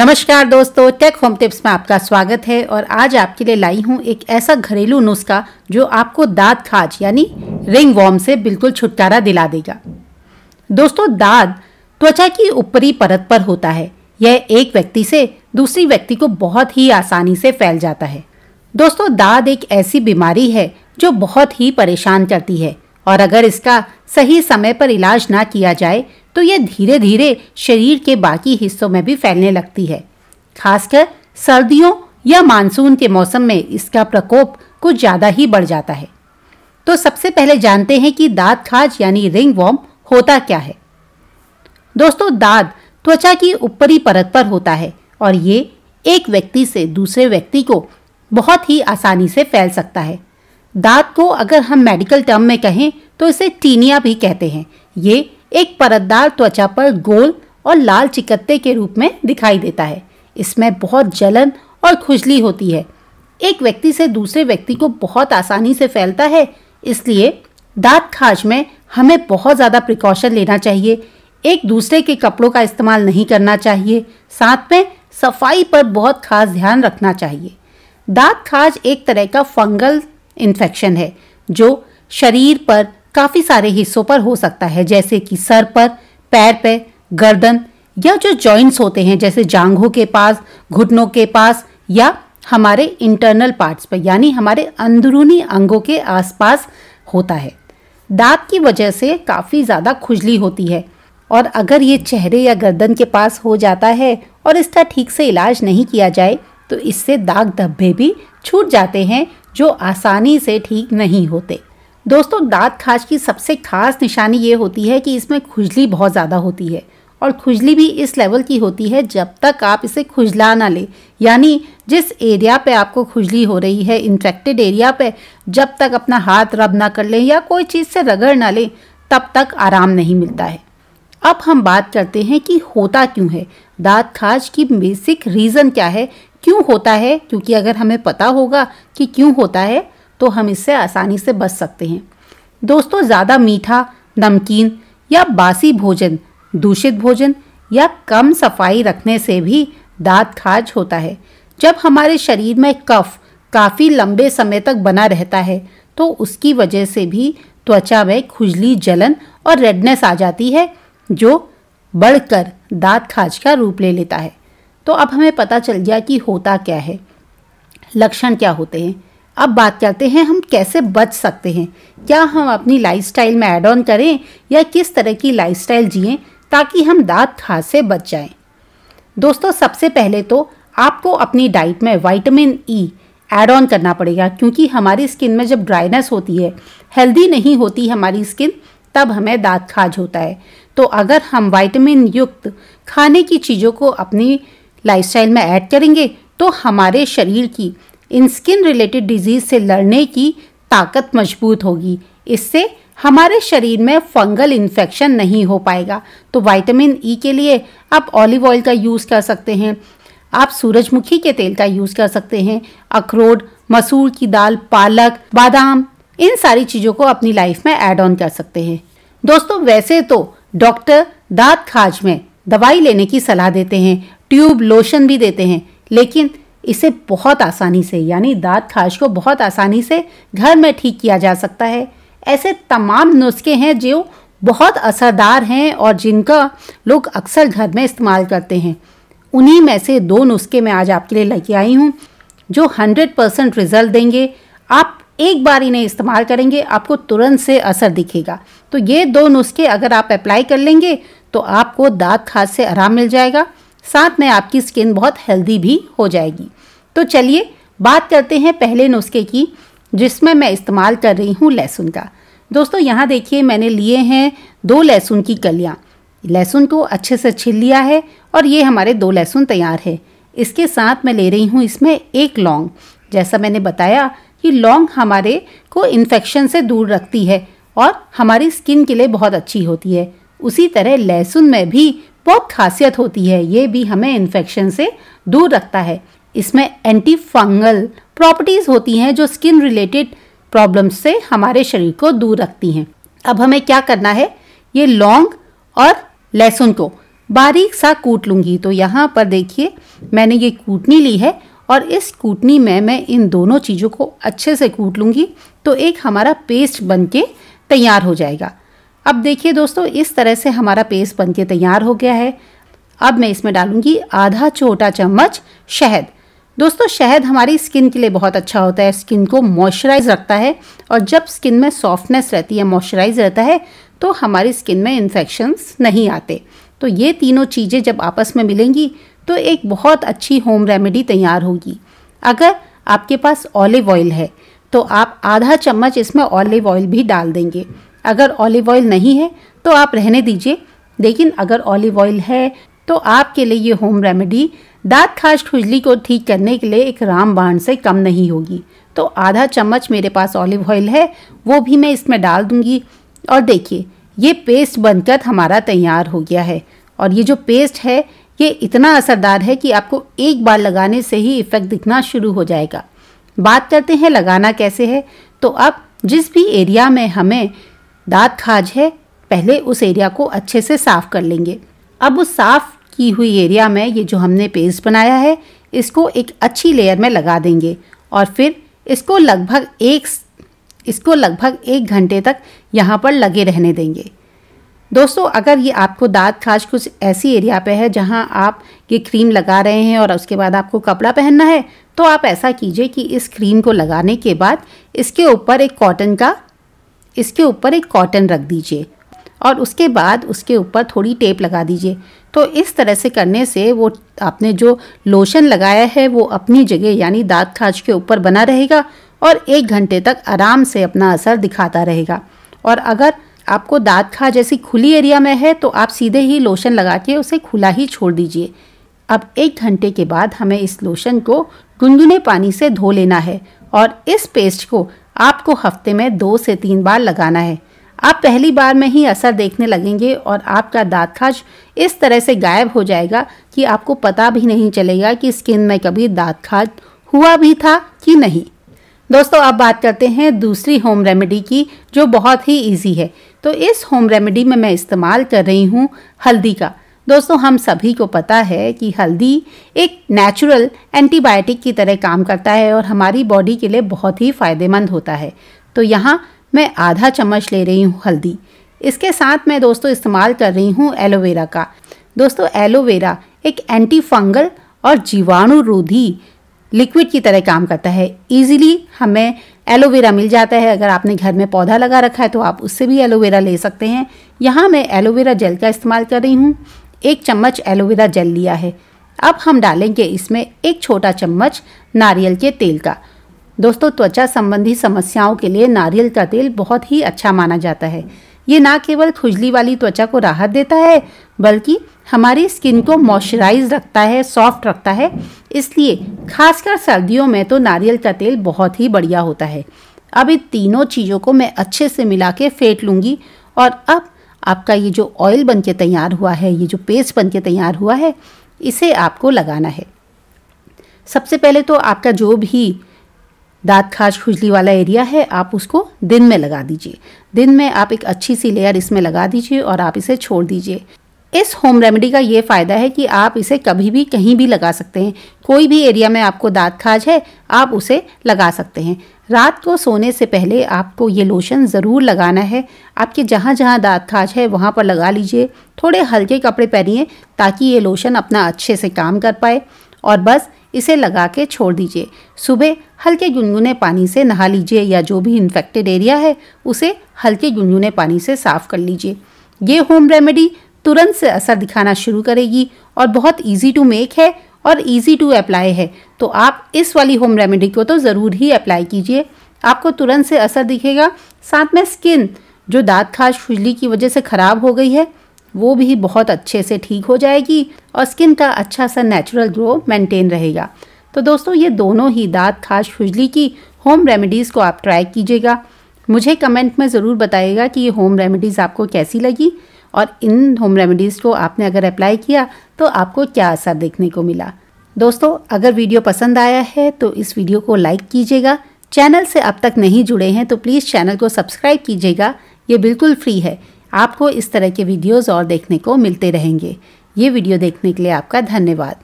नमस्कार दोस्तों take home tips में आपका स्वागत है और आज आपके लिए लाई हूं एक ऐसा घरेलू नुस्खा जो आपको दांत खाज यानी रिंग वॉर्म से बिल्कुल छुटकारा दिला देगा दोस्तों दांत त्वचा की ऊपरी परत पर होता है यह एक व्यक्ति से दूसरी व्यक्ति को बहुत ही आसानी से फैल जाता है दोस्तों दाद एक ऐसी बीमारी है जो बहुत ही परेशान करती है और अगर इसका सही समय पर इलाज ना किया जाए तो यह धीरे धीरे शरीर के बाकी हिस्सों में भी फैलने लगती है खासकर सर्दियों या मानसून के मौसम में इसका प्रकोप कुछ ज़्यादा ही बढ़ जाता है तो सबसे पहले जानते हैं कि दाद खाज यानी रिंग वॉम होता क्या है दोस्तों दाद त्वचा की ऊपरी परत पर होता है और ये एक व्यक्ति से दूसरे व्यक्ति को बहुत ही आसानी से फैल सकता है दाद को अगर हम मेडिकल टर्म में कहें तो इसे टीनिया भी कहते हैं ये एक परतदार त्वचा पर गोल और लाल चिकत्ते के रूप में दिखाई देता है इसमें बहुत जलन और खुजली होती है एक व्यक्ति से दूसरे व्यक्ति को बहुत आसानी से फैलता है इसलिए दांत खाज में हमें बहुत ज़्यादा प्रिकॉशन लेना चाहिए एक दूसरे के कपड़ों का इस्तेमाल नहीं करना चाहिए साथ में सफाई पर बहुत खास ध्यान रखना चाहिए दांत खाज एक तरह का फंगल इन्फेक्शन है जो शरीर पर काफ़ी सारे हिस्सों पर हो सकता है जैसे कि सर पर पैर पर गर्दन या जो जॉइंट्स होते हैं जैसे जांघों के पास घुटनों के पास या हमारे इंटरनल पार्ट्स पर यानी हमारे अंदरूनी अंगों के आसपास होता है दांत की वजह से काफ़ी ज़्यादा खुजली होती है और अगर ये चेहरे या गर्दन के पास हो जाता है और इसका ठीक से इलाज नहीं किया जाए तो इससे दाग धब्बे भी छूट जाते हैं जो आसानी से ठीक नहीं होते दोस्तों दांत खाज की सबसे खास निशानी ये होती है कि इसमें खुजली बहुत ज़्यादा होती है और खुजली भी इस लेवल की होती है जब तक आप इसे खुजला ना लें यानी जिस एरिया पे आपको खुजली हो रही है इन्फेक्टेड एरिया पे जब तक अपना हाथ रब ना कर लें या कोई चीज़ से रगड़ ना लें तब तक आराम नहीं मिलता है अब हम बात करते हैं कि होता क्यों है दाँत खाज की बेसिक रीज़न क्या है क्यों होता है क्योंकि अगर हमें पता होगा कि क्यों होता है तो हम इससे आसानी से बच सकते हैं दोस्तों ज़्यादा मीठा नमकीन या बासी भोजन दूषित भोजन या कम सफाई रखने से भी दाँत खाज होता है जब हमारे शरीर में कफ काफ़ी लंबे समय तक बना रहता है तो उसकी वजह से भी त्वचा में खुजली जलन और रेडनेस आ जाती है जो बढ़कर दाँत खाज का रूप ले लेता है तो अब हमें पता चल गया कि होता क्या है लक्षण क्या होते हैं अब बात करते हैं हम कैसे बच सकते हैं क्या हम अपनी लाइफस्टाइल में ऐड ऑन करें या किस तरह की लाइफस्टाइल जिएं ताकि हम दांत खास से बच जाएं दोस्तों सबसे पहले तो आपको अपनी डाइट में वाइटामिन ई ऐड ऑन करना पड़ेगा क्योंकि हमारी स्किन में जब ड्राइनेस होती है हेल्दी नहीं होती हमारी स्किन तब हमें दांत खाज होता है तो अगर हम वाइटामिन युक्त खाने की चीज़ों को अपनी लाइफस्टाइल में ऐड करेंगे तो हमारे शरीर की इन स्किन रिलेटेड डिजीज से लड़ने की ताकत मजबूत होगी इससे हमारे शरीर में फंगल इन्फेक्शन नहीं हो पाएगा तो विटामिन ई e के लिए आप ऑलिव ऑयल का यूज़ कर सकते हैं आप सूरजमुखी के तेल का यूज़ कर सकते हैं अखरोट मसूर की दाल पालक बादाम इन सारी चीज़ों को अपनी लाइफ में ऐड ऑन कर सकते हैं दोस्तों वैसे तो डॉक्टर दांत खाज में दवाई लेने की सलाह देते हैं ट्यूब लोशन भी देते हैं लेकिन इसे बहुत आसानी से यानी दाँत खाश को बहुत आसानी से घर में ठीक किया जा सकता है ऐसे तमाम नुस्खे हैं जो बहुत असरदार हैं और जिनका लोग अक्सर घर में इस्तेमाल करते हैं उन्हीं में से दो नुस्खे मैं आज आपके लिए लेके आई हूँ जो 100 परसेंट रिजल्ट देंगे आप एक बार इन्हें इस्तेमाल करेंगे आपको तुरंत से असर दिखेगा तो ये दो नुस्खे अगर आप अप्लाई कर लेंगे तो आपको दाँत खाज से आराम मिल जाएगा साथ में आपकी स्किन बहुत हेल्दी भी हो जाएगी तो चलिए बात करते हैं पहले नुस्खे की जिसमें मैं इस्तेमाल कर रही हूँ लहसुन का दोस्तों यहाँ देखिए मैंने लिए हैं दो लहसुन की कलियाँ लहसुन को अच्छे से छिल लिया है और ये हमारे दो लहसुन तैयार है इसके साथ मैं ले रही हूँ इसमें एक लौंग जैसा मैंने बताया कि लौंग हमारे को इन्फेक्शन से दूर रखती है और हमारी स्किन के लिए बहुत अच्छी होती है उसी तरह लहसुन में भी बहुत खासियत होती है ये भी हमें इन्फेक्शन से दूर रखता है इसमें एंटी फंगल प्रॉपर्टीज़ होती हैं जो स्किन रिलेटेड प्रॉब्लम्स से हमारे शरीर को दूर रखती हैं अब हमें क्या करना है ये लौंग और लहसुन को बारीक सा कूट लूँगी तो यहाँ पर देखिए मैंने ये कूटनी ली है और इस कूटनी में मैं इन दोनों चीज़ों को अच्छे से कूट लूँगी तो एक हमारा पेस्ट बन के तैयार हो जाएगा अब देखिए दोस्तों इस तरह से हमारा पेस्ट बन के तैयार हो गया है अब मैं इसमें डालूंगी आधा छोटा चम्मच शहद दोस्तों शहद हमारी स्किन के लिए बहुत अच्छा होता है स्किन को मॉइस्चराइज रखता है और जब स्किन में सॉफ्टनेस रहती है मॉइस्चराइज रहता है तो हमारी स्किन में इन्फेक्शंस नहीं आते तो ये तीनों चीज़ें जब आपस में मिलेंगी तो एक बहुत अच्छी होम रेमेडी तैयार होगी अगर आपके पास ऑलिव ऑयल है तो आप आधा चम्मच इसमें ऑलिव ऑयल भी डाल देंगे अगर ऑलिव ऑयल नहीं है तो आप रहने दीजिए लेकिन अगर ऑलिव ऑयल है तो आपके लिए ये होम रेमेडी दांत खाश खुजली को ठीक करने के लिए एक रामबाण से कम नहीं होगी तो आधा चम्मच मेरे पास ऑलिव ऑयल है वो भी मैं इसमें डाल दूंगी और देखिए ये पेस्ट बनकर हमारा तैयार हो गया है और ये जो पेस्ट है ये इतना असरदार है कि आपको एक बार लगाने से ही इफ़ेक्ट दिखना शुरू हो जाएगा बात करते हैं लगाना कैसे है तो अब जिस भी एरिया में हमें दांत खाज है पहले उस एरिया को अच्छे से साफ़ कर लेंगे अब उस साफ़ की हुई एरिया में ये जो हमने पेस्ट बनाया है इसको एक अच्छी लेयर में लगा देंगे और फिर इसको लगभग एक इसको लगभग एक घंटे तक यहाँ पर लगे रहने देंगे दोस्तों अगर ये आपको दाँत खाज कुछ ऐसी एरिया पे है जहाँ आप ये क्रीम लगा रहे हैं और उसके बाद आपको कपड़ा पहनना है तो आप ऐसा कीजिए कि इस क्रीम को लगाने के बाद इसके ऊपर एक कॉटन का इसके ऊपर एक कॉटन रख दीजिए और उसके बाद उसके ऊपर थोड़ी टेप लगा दीजिए तो इस तरह से करने से वो आपने जो लोशन लगाया है वो अपनी जगह यानी दाँत खाज के ऊपर बना रहेगा और एक घंटे तक आराम से अपना असर दिखाता रहेगा और अगर आपको दाँत खाज जैसी खुली एरिया में है तो आप सीधे ही लोशन लगा के उसे खुला ही छोड़ दीजिए अब एक घंटे के बाद हमें इस लोशन को गुनगुने पानी से धो लेना है और इस पेस्ट को आपको हफ्ते में दो से तीन बार लगाना है आप पहली बार में ही असर देखने लगेंगे और आपका दाँत खाज इस तरह से गायब हो जाएगा कि आपको पता भी नहीं चलेगा कि स्किन में कभी दाँत खाज हुआ भी था कि नहीं दोस्तों अब बात करते हैं दूसरी होम रेमेडी की जो बहुत ही इजी है तो इस होम रेमेडी में मैं इस्तेमाल कर रही हूँ हल्दी का दोस्तों हम सभी को पता है कि हल्दी एक नेचुरल एंटीबायोटिक की तरह काम करता है और हमारी बॉडी के लिए बहुत ही फ़ायदेमंद होता है तो यहाँ मैं आधा चम्मच ले रही हूँ हल्दी इसके साथ मैं दोस्तों इस्तेमाल कर रही हूँ एलोवेरा का दोस्तों एलोवेरा एक एंटी फंगल और जीवाणु रोधी लिक्विड की तरह काम करता है ईजिली हमें एलोवेरा मिल जाता है अगर आपने घर में पौधा लगा रखा है तो आप उससे भी एलोवेरा ले सकते हैं यहाँ मैं एलोवेरा जेल का इस्तेमाल कर रही हूँ एक चम्मच एलोवेरा जेल लिया है अब हम डालेंगे इसमें एक छोटा चम्मच नारियल के तेल का दोस्तों त्वचा संबंधी समस्याओं के लिए नारियल का तेल बहुत ही अच्छा माना जाता है ये ना केवल खुजली वाली त्वचा को राहत देता है बल्कि हमारी स्किन को मॉइस्चराइज रखता है सॉफ्ट रखता है इसलिए खासकर सर्दियों में तो नारियल का तेल बहुत ही बढ़िया होता है अब इन तीनों चीज़ों को मैं अच्छे से मिला के फेंट लूँगी और अब आपका ये जो ऑयल बन के तैयार हुआ है ये जो पेस्ट बन के तैयार हुआ है इसे आपको लगाना है सबसे पहले तो आपका जो भी दांत खाज खुजली वाला एरिया है आप उसको दिन में लगा दीजिए दिन में आप एक अच्छी सी लेयर इसमें लगा दीजिए और आप इसे छोड़ दीजिए इस होम रेमेडी का ये फ़ायदा है कि आप इसे कभी भी कहीं भी लगा सकते हैं कोई भी एरिया में आपको दांत खाज है आप उसे लगा सकते हैं रात को सोने से पहले आपको ये लोशन ज़रूर लगाना है आपके जहाँ जहाँ दाँत खाज है वहाँ पर लगा लीजिए थोड़े हल्के कपड़े पहनिए ताकि ये लोशन अपना अच्छे से काम कर पाए और बस इसे लगा के छोड़ दीजिए सुबह हल्के गुनगुने पानी से नहा लीजिए या जो भी इन्फेक्टेड एरिया है उसे हल्के गुनगुने पानी से साफ़ कर लीजिए ये होम रेमेडी तुरंत से असर दिखाना शुरू करेगी और बहुत ईजी टू मेक है और इजी टू अप्लाई है तो आप इस वाली होम रेमेडी को तो ज़रूर ही अप्लाई कीजिए आपको तुरंत से असर दिखेगा साथ में स्किन जो दाँत खाज खुजली की वजह से ख़राब हो गई है वो भी बहुत अच्छे से ठीक हो जाएगी और स्किन का अच्छा सा नेचुरल ग्रो मेंटेन रहेगा तो दोस्तों ये दोनों ही दाँत खाज खुजली की होम रेमेडीज़ को आप ट्राई कीजिएगा मुझे कमेंट में ज़रूर बताइएगा कि ये होम रेमेडीज़ आपको कैसी लगी और इन होम रेमेडीज़ को आपने अगर अप्लाई किया तो आपको क्या असर देखने को मिला दोस्तों अगर वीडियो पसंद आया है तो इस वीडियो को लाइक कीजिएगा चैनल से अब तक नहीं जुड़े हैं तो प्लीज़ चैनल को सब्सक्राइब कीजिएगा ये बिल्कुल फ्री है आपको इस तरह के वीडियोज़ और देखने को मिलते रहेंगे ये वीडियो देखने के लिए आपका धन्यवाद